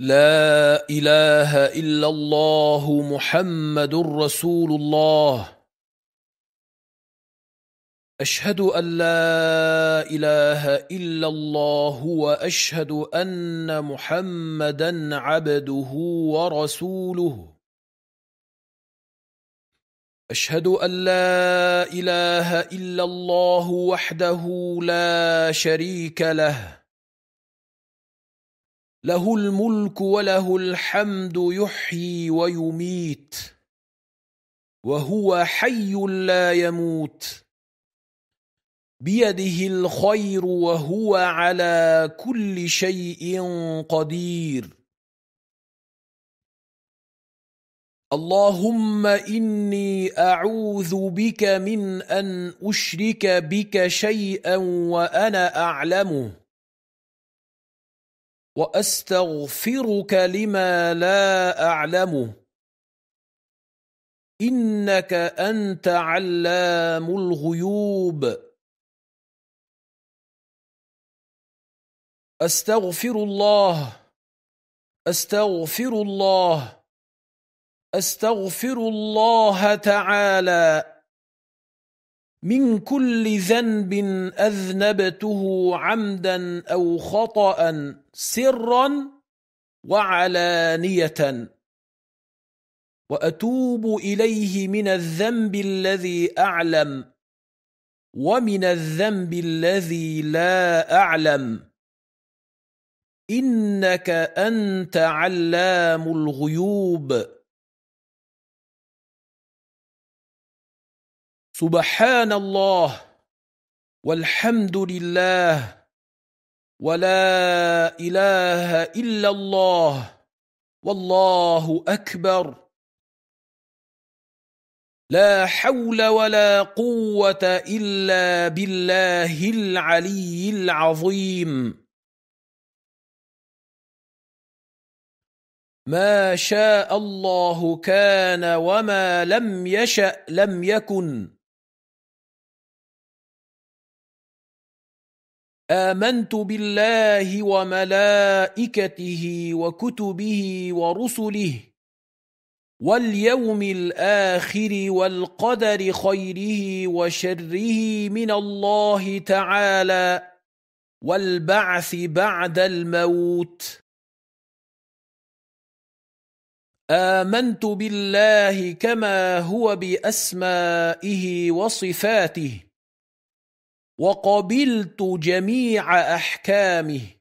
لا اله الا الله محمد رسول الله اشهد ان لا اله الا الله واشهد ان محمدا عبده ورسوله اشهد ان لا اله الا الله وحده لا شريك له له الملك وله الحمد يحيي ويميت وهو حي لا يموت بيده الخير وهو على كل شيء قدير اللهم إني أعوذ بك من أن أشرك بك شيئا وأنا أعلمه واستغفرك لما لا اعلمه انك انت علام الغيوب استغفر الله استغفر الله استغفر الله تعالى من كل ذنب أذنبته عمدا أو خطأ سرا وعلانية وأتوب إليه من الذنب الذي أعلم ومن الذنب الذي لا أعلم إنك أنت علام الغيوب سبحان الله والحمد لله ولا إله إلا الله والله أكبر لا حول ولا قوة إلا بالله العلي العظيم ما شاء الله كان وما لم يشأ لم يكن آمنت بالله وملائكته وكتبه ورسله واليوم الآخر والقدر خيره وشره من الله تعالى والبعث بعد الموت آمنت بالله كما هو بأسمائه وصفاته وقبلت جميع أحكامه